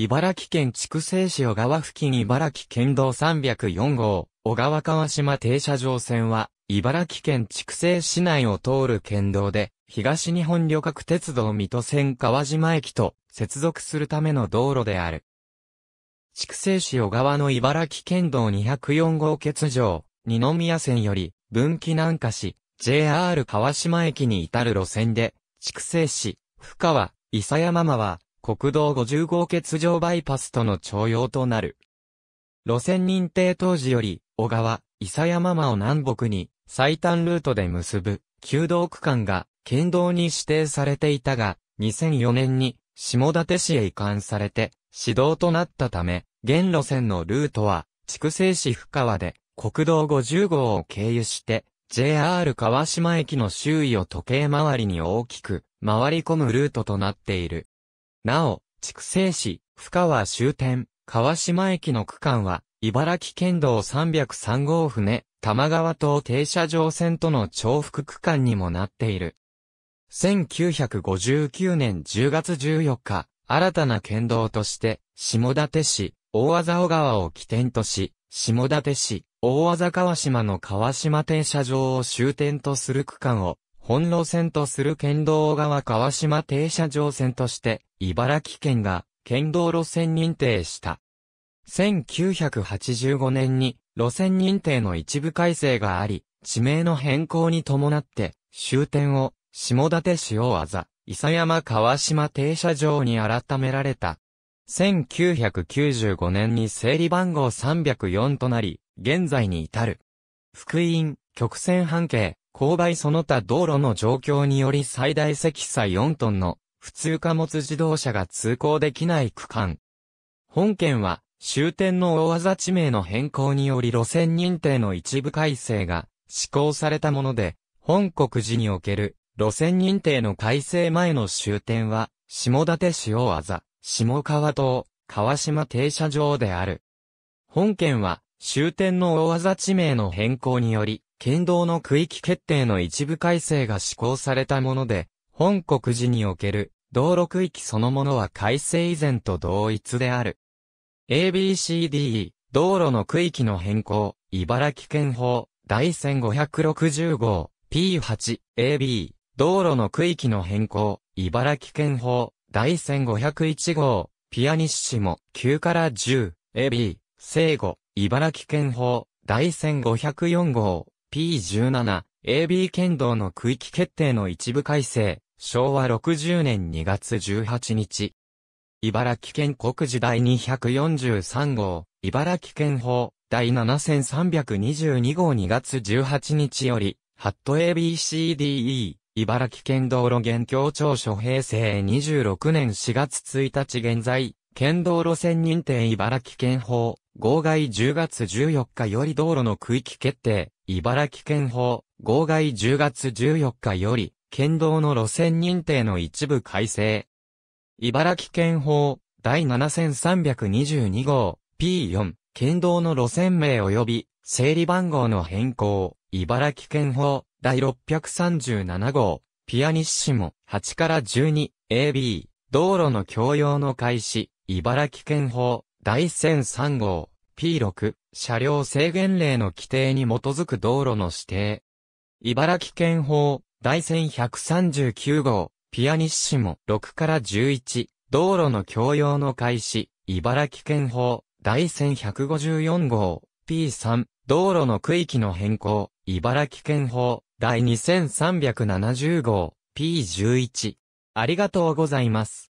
茨城県筑西市小川付近茨城県道304号、小川川島停車場線は、茨城県筑西市内を通る県道で、東日本旅客鉄道水戸線川島駅と接続するための道路である。筑西市小川の茨城県道204号欠場、二宮線より、分岐南下し、JR 川島駅に至る路線で、筑西市、深川、伊佐山間は、国道50号欠場バイパスとの徴用となる。路線認定当時より、小川、伊佐山間を南北に、最短ルートで結ぶ、旧道区間が、県道に指定されていたが、2004年に、下館市へ移管されて、市道となったため、現路線のルートは、筑西市深川で、国道50号を経由して、JR 川島駅の周囲を時計回りに大きく、回り込むルートとなっている。なお、筑西市、深川終点、川島駅の区間は、茨城県道303号船、玉川島停車場線との重複区間にもなっている。1959年10月14日、新たな県道として、下館市、大和尾川を起点とし、下館市、大和川島の川島停車場を終点とする区間を、本路線とする県道川川島停車場線として、茨城県が県道路線認定した。1985年に路線認定の一部改正があり、地名の変更に伴って終点を下館市技伊佐山川島停車場に改められた。1995年に整理番号304となり、現在に至る。福音、曲線半径、勾配その他道路の状況により最大積載4トンの普通貨物自動車が通行できない区間。本県は、終点の大技地名の変更により路線認定の一部改正が施行されたもので、本国寺における路線認定の改正前の終点は、下館市大技、下川島、川島停車場である。本県は、終点の大技地名の変更により、県道の区域決定の一部改正が施行されたもので、本国寺における道路区域そのものは改正以前と同一である。ABCDE、道路の区域の変更、茨城県法、第1560号、P8、AB、道路の区域の変更、茨城県法、第1501号、ピアニッシモ、9から10、AB、生後茨城県法、第1504号、P17、AB 県道の区域決定の一部改正、昭和60年2月18日。茨城県国時第243号、茨城県法第7322号2月18日より、ハット ABCDE、茨城県道路現況庁所平成26年4月1日現在、県道路線認定茨城県法、号外10月14日より道路の区域決定、茨城県法、号外10月14日より、県道の路線認定の一部改正。茨城県法第7322号 P4 県道の路線名及び整理番号の変更。茨城県法第637号ピアニッシモ8から12 AB 道路の共用の開始。茨城県法第1003号 P6 車両制限令の規定に基づく道路の指定。茨城県法第1 139号、ピアニッシモ6から11、道路の共用の開始、茨城県法、第1 154号、P3、道路の区域の変更、茨城県法、第2370号、P11。ありがとうございます。